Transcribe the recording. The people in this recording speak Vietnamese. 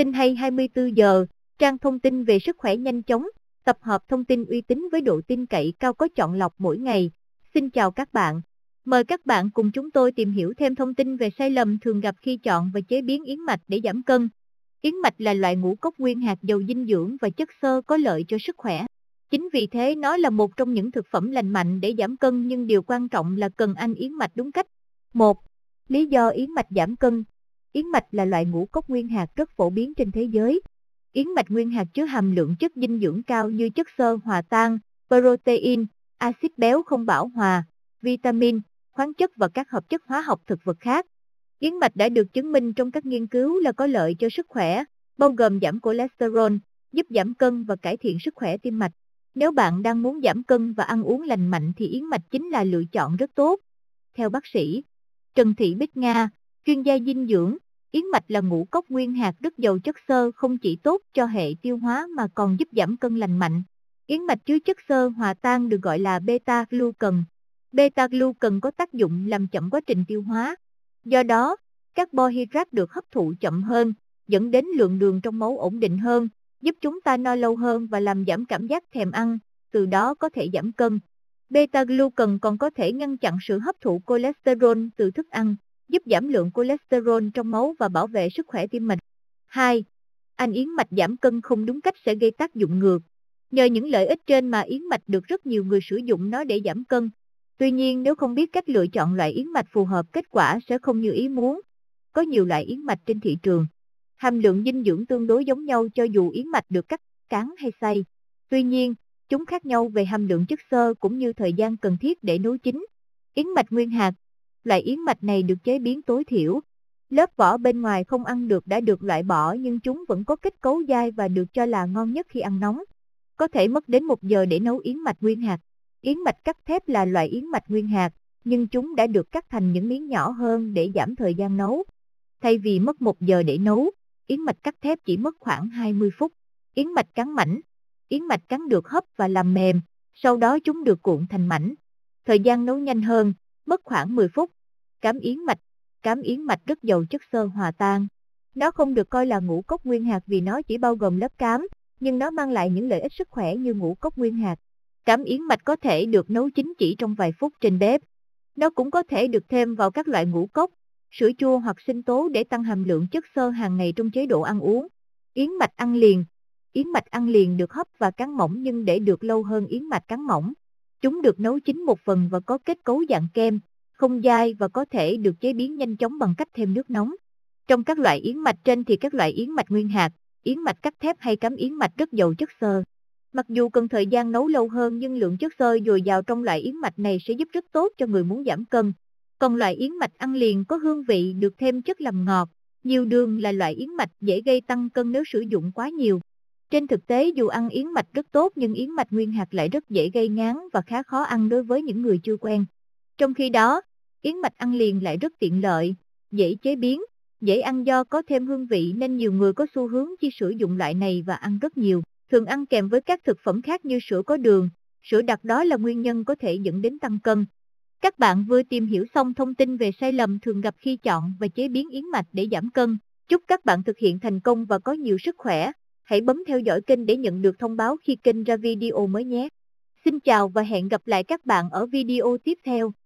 tin hay 24 giờ, trang thông tin về sức khỏe nhanh chóng, tập hợp thông tin uy tín với độ tin cậy cao có chọn lọc mỗi ngày. Xin chào các bạn. Mời các bạn cùng chúng tôi tìm hiểu thêm thông tin về sai lầm thường gặp khi chọn và chế biến yến mạch để giảm cân. Yến mạch là loại ngũ cốc nguyên hạt giàu dinh dưỡng và chất xơ có lợi cho sức khỏe. Chính vì thế nó là một trong những thực phẩm lành mạnh để giảm cân nhưng điều quan trọng là cần ăn yến mạch đúng cách. 1. Lý do yến mạch giảm cân Yến mạch là loại ngũ cốc nguyên hạt rất phổ biến trên thế giới. Yến mạch nguyên hạt chứa hàm lượng chất dinh dưỡng cao như chất xơ hòa tan, protein, axit béo không bão hòa, vitamin, khoáng chất và các hợp chất hóa học thực vật khác. Yến mạch đã được chứng minh trong các nghiên cứu là có lợi cho sức khỏe, bao gồm giảm cholesterol, giúp giảm cân và cải thiện sức khỏe tim mạch. Nếu bạn đang muốn giảm cân và ăn uống lành mạnh thì yến mạch chính là lựa chọn rất tốt. Theo bác sĩ Trần Thị Bích Nga, chuyên gia dinh dưỡng, Yến mạch là ngũ cốc nguyên hạt rất giàu chất xơ không chỉ tốt cho hệ tiêu hóa mà còn giúp giảm cân lành mạnh. Yến mạch chứa chất xơ hòa tan được gọi là beta-glucan. Beta-glucan có tác dụng làm chậm quá trình tiêu hóa. Do đó, các carbohydrate được hấp thụ chậm hơn, dẫn đến lượng đường trong máu ổn định hơn, giúp chúng ta no lâu hơn và làm giảm cảm giác thèm ăn, từ đó có thể giảm cân. Beta-glucan còn có thể ngăn chặn sự hấp thụ cholesterol từ thức ăn, giúp giảm lượng cholesterol trong máu và bảo vệ sức khỏe tim mạch. 2. Ăn yến mạch giảm cân không đúng cách sẽ gây tác dụng ngược. Nhờ những lợi ích trên mà yến mạch được rất nhiều người sử dụng nó để giảm cân. Tuy nhiên nếu không biết cách lựa chọn loại yến mạch phù hợp kết quả sẽ không như ý muốn. Có nhiều loại yến mạch trên thị trường. Hàm lượng dinh dưỡng tương đối giống nhau cho dù yến mạch được cắt, cán hay xay. Tuy nhiên, chúng khác nhau về hàm lượng chất xơ cũng như thời gian cần thiết để nấu chín. Yến mạch nguyên hạt loại yến mạch này được chế biến tối thiểu. Lớp vỏ bên ngoài không ăn được đã được loại bỏ nhưng chúng vẫn có kết cấu dai và được cho là ngon nhất khi ăn nóng. Có thể mất đến 1 giờ để nấu yến mạch nguyên hạt. Yến mạch cắt thép là loại yến mạch nguyên hạt, nhưng chúng đã được cắt thành những miếng nhỏ hơn để giảm thời gian nấu. Thay vì mất 1 giờ để nấu, yến mạch cắt thép chỉ mất khoảng 20 phút. Yến mạch cắn mảnh. Yến mạch cắn được hấp và làm mềm, sau đó chúng được cuộn thành mảnh. Thời gian nấu nhanh hơn, mất khoảng 10 phút. Cám yến mạch Cám yến mạch rất giàu chất xơ hòa tan. Nó không được coi là ngũ cốc nguyên hạt vì nó chỉ bao gồm lớp cám, nhưng nó mang lại những lợi ích sức khỏe như ngũ cốc nguyên hạt. Cám yến mạch có thể được nấu chín chỉ trong vài phút trên bếp. Nó cũng có thể được thêm vào các loại ngũ cốc, sữa chua hoặc sinh tố để tăng hàm lượng chất xơ hàng ngày trong chế độ ăn uống. Yến mạch ăn liền Yến mạch ăn liền được hấp và cán mỏng nhưng để được lâu hơn yến mạch cán mỏng. Chúng được nấu chín một phần và có kết cấu dạng kem, không dai và có thể được chế biến nhanh chóng bằng cách thêm nước nóng. Trong các loại yến mạch trên thì các loại yến mạch nguyên hạt, yến mạch cắt thép hay cắm yến mạch rất giàu chất xơ. Mặc dù cần thời gian nấu lâu hơn nhưng lượng chất xơ dồi dào trong loại yến mạch này sẽ giúp rất tốt cho người muốn giảm cân. Còn loại yến mạch ăn liền có hương vị được thêm chất làm ngọt. Nhiều đường là loại yến mạch dễ gây tăng cân nếu sử dụng quá nhiều. Trên thực tế dù ăn yến mạch rất tốt nhưng yến mạch nguyên hạt lại rất dễ gây ngán và khá khó ăn đối với những người chưa quen. Trong khi đó, yến mạch ăn liền lại rất tiện lợi, dễ chế biến, dễ ăn do có thêm hương vị nên nhiều người có xu hướng chi sử dụng loại này và ăn rất nhiều, thường ăn kèm với các thực phẩm khác như sữa có đường, sữa đặc đó là nguyên nhân có thể dẫn đến tăng cân. Các bạn vừa tìm hiểu xong thông tin về sai lầm thường gặp khi chọn và chế biến yến mạch để giảm cân. Chúc các bạn thực hiện thành công và có nhiều sức khỏe. Hãy bấm theo dõi kênh để nhận được thông báo khi kênh ra video mới nhé. Xin chào và hẹn gặp lại các bạn ở video tiếp theo.